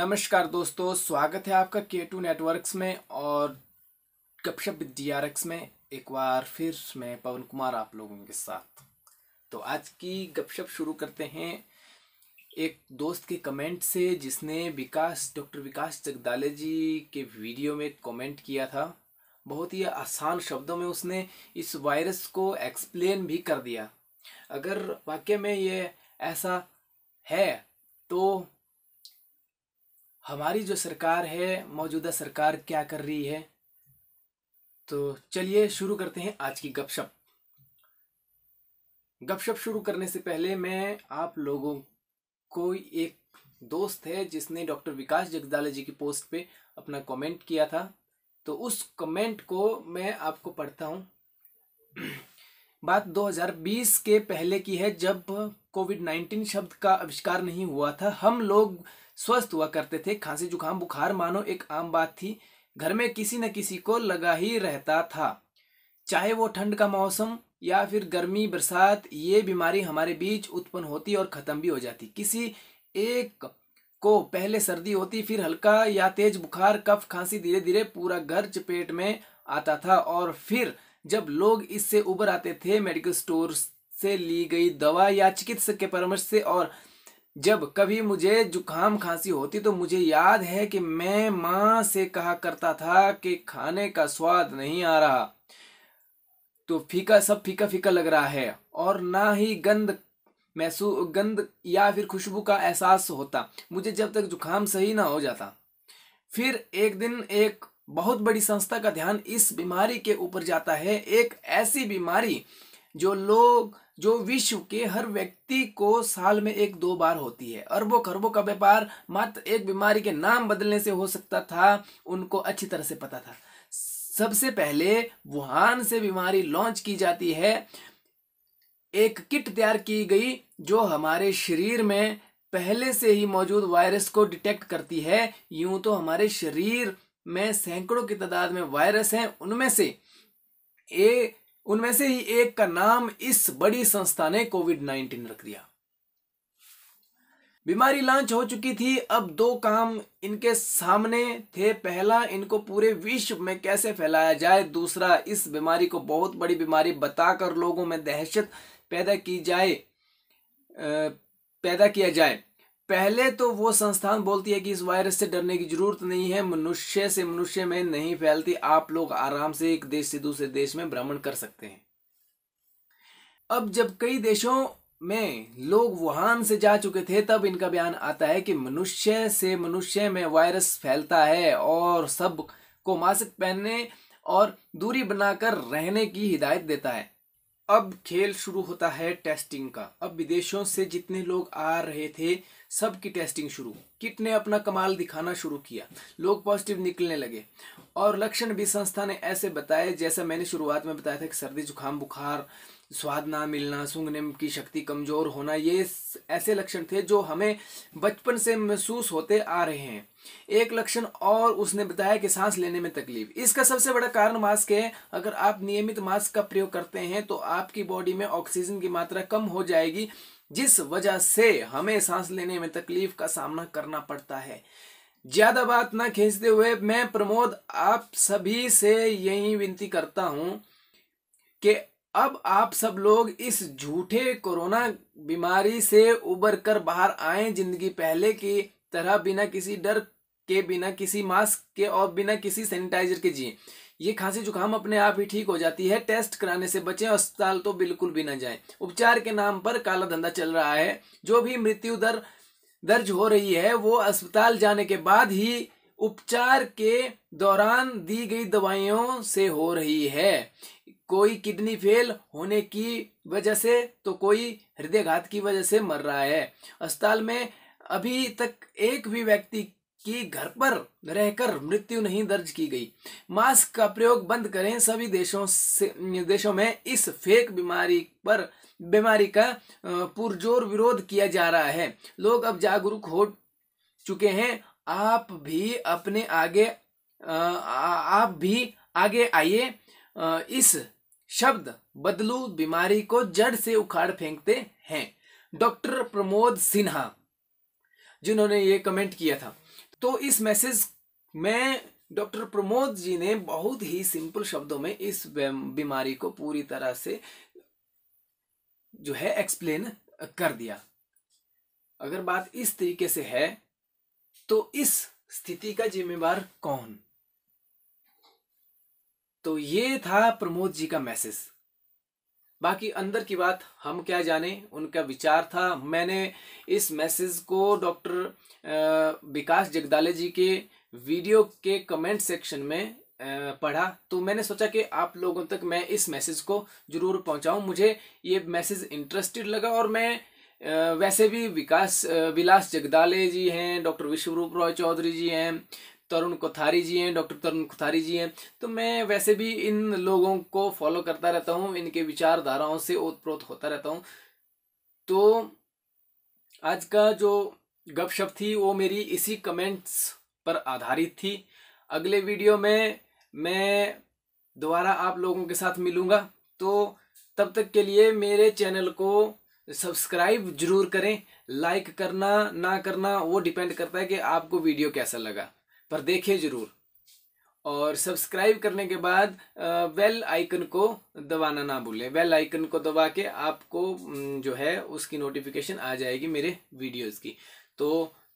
नमस्कार दोस्तों स्वागत है आपका के टू नेटवर्क्स में और गपशप डी आर एक्स में एक बार फिर मैं पवन कुमार आप लोगों के साथ तो आज की गपशप शुरू करते हैं एक दोस्त के कमेंट से जिसने विकास डॉक्टर विकास जगदाले जी के वीडियो में कमेंट किया था बहुत ही आसान शब्दों में उसने इस वायरस को एक्सप्लेन भी कर दिया अगर वाक्य में ये ऐसा है तो हमारी जो सरकार है मौजूदा सरकार क्या कर रही है तो चलिए शुरू करते हैं आज की गपशप गपशप शुरू करने से पहले मैं आप लोगों को एक दोस्त है जिसने डॉक्टर विकास जगदाला जी की पोस्ट पे अपना कमेंट किया था तो उस कमेंट को मैं आपको पढ़ता हूँ बात 2020 के पहले की है जब कोविड 19 शब्द का आविष्कार नहीं हुआ था हम लोग स्वस्थ हुआ करते थे खांसी जुकाम बुखार मानो एक आम बात थी घर में किसी न किसी को लगा ही रहता था चाहे वो ठंड का मौसम या फिर गर्मी बरसात ये बीमारी हमारे बीच उत्पन्न होती और ख़त्म भी हो जाती किसी एक को पहले सर्दी होती फिर हल्का या तेज बुखार कफ खांसी धीरे धीरे पूरा घर चपेट में आता था और फिर जब लोग इससे उबर आते थे मेडिकल स्टोर से ली गई दवा या चिकित्सक के परामर्श से और जब कभी मुझे जुकाम खांसी होती तो मुझे याद है कि मैं माँ से कहा करता था कि खाने का स्वाद नहीं आ रहा तो फीका सब फीका फीका लग रहा है और ना ही गंद महसूस गंद या फिर खुशबू का एहसास होता मुझे जब तक जुकाम सही ना हो जाता फिर एक दिन एक बहुत बड़ी संस्था का ध्यान इस बीमारी के ऊपर जाता है एक ऐसी बीमारी जो लोग जो विश्व के हर व्यक्ति को साल में एक दो बार होती है अरबों खरबों का व्यापार मात्र एक बीमारी के नाम बदलने से हो सकता था उनको अच्छी तरह से पता था सबसे पहले वुहान से बीमारी लॉन्च की जाती है एक किट तैयार की गई जो हमारे शरीर में पहले से ही मौजूद वायरस को डिटेक्ट करती है यूं तो हमारे शरीर में सैकड़ों की तादाद में वायरस हैं उनमें से ए उनमें से ही एक का नाम इस बड़ी संस्था ने कोविड नाइन्टीन रख दिया बीमारी लॉन्च हो चुकी थी अब दो काम इनके सामने थे पहला इनको पूरे विश्व में कैसे फैलाया जाए दूसरा इस बीमारी को बहुत बड़ी बीमारी बताकर लोगों में दहशत पैदा की जाए पैदा किया जाए पहले तो वो संस्थान बोलती है कि इस वायरस से डरने की जरूरत नहीं है मनुष्य से मनुष्य में नहीं फैलती आप लोग आराम से एक देश से दूसरे देश में भ्रमण कर सकते हैं अब जब कई देशों में लोग वुहान से जा चुके थे तब इनका बयान आता है कि मनुष्य से मनुष्य में वायरस फैलता है और सब को मास्क पहनने और दूरी बनाकर रहने की हिदायत देता है अब खेल शुरू होता है टेस्टिंग का अब विदेशों से जितने लोग आ रहे थे सब की टेस्टिंग शुरू किट ने अपना कमाल दिखाना शुरू किया लोग पॉजिटिव निकलने लगे और लक्षण भी संस्था ने ऐसे बताए जैसा मैंने शुरुआत में बताया था कि सर्दी जुकाम बुखार स्वाद ना मिलना सूंघने की शक्ति कमज़ोर होना ये ऐसे लक्षण थे जो हमें बचपन से महसूस होते आ रहे हैं एक लक्षण और उसने बताया कि सांस लेने में तकलीफ इसका सबसे बड़ा कारण मास्क है अगर आप नियमित मास्क का प्रयोग करते हैं तो आपकी बॉडी में ऑक्सीजन की मात्रा कम हो जाएगी जिस वजह से हमें सांस लेने में तकलीफ का सामना करना पड़ता है ज़्यादा बात ना खींचते हुए मैं प्रमोद आप सभी से यही विनती करता हूं कि अब आप सब लोग इस झूठे कोरोना बीमारी से उबर कर बाहर आए जिंदगी पहले की तरह बिना किसी डर के बिना किसी मास्क के और बिना किसी सैनिटाइजर के जिए ये खांसी जुकाम अपने आप ही ठीक हो जाती है टेस्ट कराने से बचे अस्पताल तो बिल्कुल भी ना जाए उपचार के नाम पर काला धंधा चल रहा है जो भी मृत्यु दर दर्ज हो रही है वो अस्पताल जाने के बाद ही उपचार के दौरान दी गई दवाइयों से हो रही है कोई किडनी फेल होने की वजह से तो कोई हृदयघात की वजह से मर रहा है अस्पताल में अभी तक एक भी व्यक्ति की घर पर रहकर मृत्यु नहीं दर्ज की गई मास्क का प्रयोग बंद करें सभी देशों से देशों में इस फेक बीमारी पर बीमारी का पुरजोर विरोध किया जा रहा है लोग अब जागरूक हो चुके हैं आप भी अपने आगे आ, आप भी आगे आइए इस शब्द बदलू बीमारी को जड़ से उखाड़ फेंकते हैं डॉक्टर प्रमोद सिन्हा जिन्होंने ये कमेंट किया था तो इस मैसेज में डॉक्टर प्रमोद जी ने बहुत ही सिंपल शब्दों में इस बीमारी को पूरी तरह से जो है एक्सप्लेन कर दिया अगर बात इस तरीके से है तो इस स्थिति का जिम्मेवार कौन तो ये था प्रमोद जी का मैसेज बाकी अंदर की बात हम क्या जाने उनका विचार था मैंने इस मैसेज को डॉक्टर विकास जगदाले जी के वीडियो के कमेंट सेक्शन में पढ़ा तो मैंने सोचा कि आप लोगों तक मैं इस मैसेज को ज़रूर पहुंचाऊं मुझे ये मैसेज इंटरेस्टेड लगा और मैं वैसे भी विकास विलास जगदाले जी हैं डॉक्टर विश्वरूप रॉय चौधरी जी हैं तरुण कोथारी जी हैं डॉक्टर तरुण कोथारी जी हैं तो मैं वैसे भी इन लोगों को फॉलो करता रहता हूँ इनके विचारधाराओं से ओतप्रोत होता रहता हूँ तो आज का जो गपशप थी वो मेरी इसी कमेंट्स पर आधारित थी अगले वीडियो में मैं दोबारा आप लोगों के साथ मिलूँगा तो तब तक के लिए मेरे चैनल को सब्सक्राइब जरूर करें लाइक करना ना करना वो डिपेंड करता है कि आपको वीडियो कैसा लगा पर देखें जरूर और सब्सक्राइब करने के बाद वेल आइकन को दबाना ना भूलें वेल आइकन को दबा के आपको जो है उसकी नोटिफिकेशन आ जाएगी मेरे वीडियोस की तो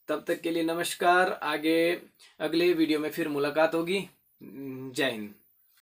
तब तक के लिए नमस्कार आगे अगले वीडियो में फिर मुलाकात होगी जय हिंद